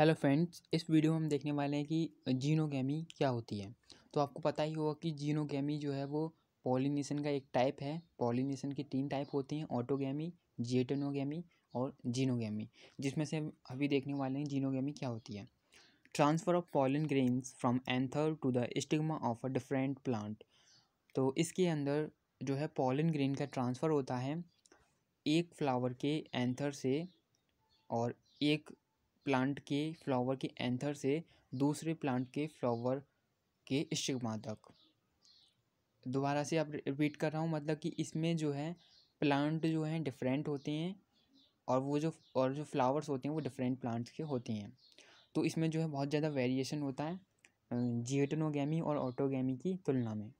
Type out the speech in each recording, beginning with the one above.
hello friends इस video में हम देखने वाले हैं कि जीनोगेमी क्या होती है तो आपको पता ही होगा कि जीनोगेमी जो है वो पॉलिनेशन का एक टाइप है पॉलिनेशन की तीन टाइप होती हैं ऑटोगेमी जिएटनोगेमी और जीनोगेमी जिसमें से अभी देखने वाले हैं जीनोगेमी क्या होती है transfer of pollen grains from anther to the stigma of a different plant तो इसके अंदर जो है पॉलिन ग्रेन का ट्रांसफ़र होता है एक फ्लावर के एंथर से और एक प्लांट के फ्लावर के एंथर से दूसरे प्लांट के फ्लावर के स्टिग्मा तक दोबारा से आप रिपीट कर रहा हूँ मतलब कि इसमें जो है प्लांट जो हैं डिफरेंट होते हैं और वो जो और जो फ्लावर्स होते हैं वो डिफरेंट प्लांट्स के होते हैं तो इसमें जो है बहुत ज़्यादा वेरिएशन होता है जिएटनोगेमी और ऑटोगेमी की तुलना में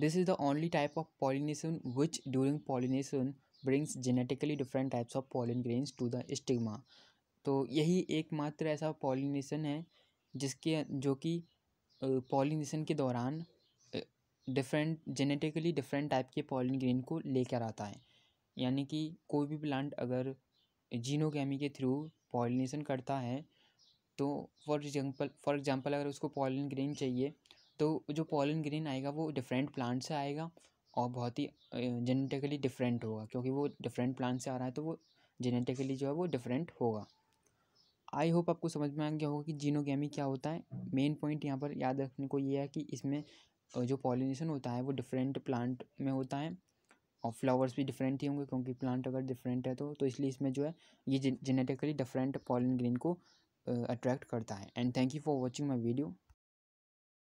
this is the only type of pollination which during pollination brings genetically different types of pollen grains to the stigma तो यही एकमात्र ऐसा पॉलिनेशन है जिसके जो कि पॉलिनेशन के दौरान डिफरेंट जेनेटिकली डिफरेंट टाइप के पॉलिन ग्रेन को लेकर आता है यानी कि कोई भी प्लांट अगर जीनोगेमी के थ्रू पॉलिनेशन करता है तो फॉर एग्जांपल फॉर एग्जांपल अगर उसको पॉलिन ग्रेन चाहिए तो जो पॉलिन ग्रेन आएगा वो डिफरेंट प्लांट से आएगा और बहुत ही जेनेटिकली डिफरेंट होगा क्योंकि वो डिफरेंट प्लांट से आ रहा है तो वो जेनेटिकली जो है वो डिफरेंट होगा आई होप आपको समझ में आ गया होगा कि जीनोगेमी क्या होता है मेन पॉइंट यहाँ पर याद रखने को ये है कि इसमें जो पॉलिनेशन होता है वो डिफरेंट प्लांट में होता है और फ्लावर्स भी डिफरेंट ही होंगे क्योंकि प्लांट अगर डिफरेंट है तो तो इसलिए इसमें जो है ये जेनेटिकली डिफरेंट पॉलिन ग्रीन को अट्रैक्ट करता है and thank you for watching my video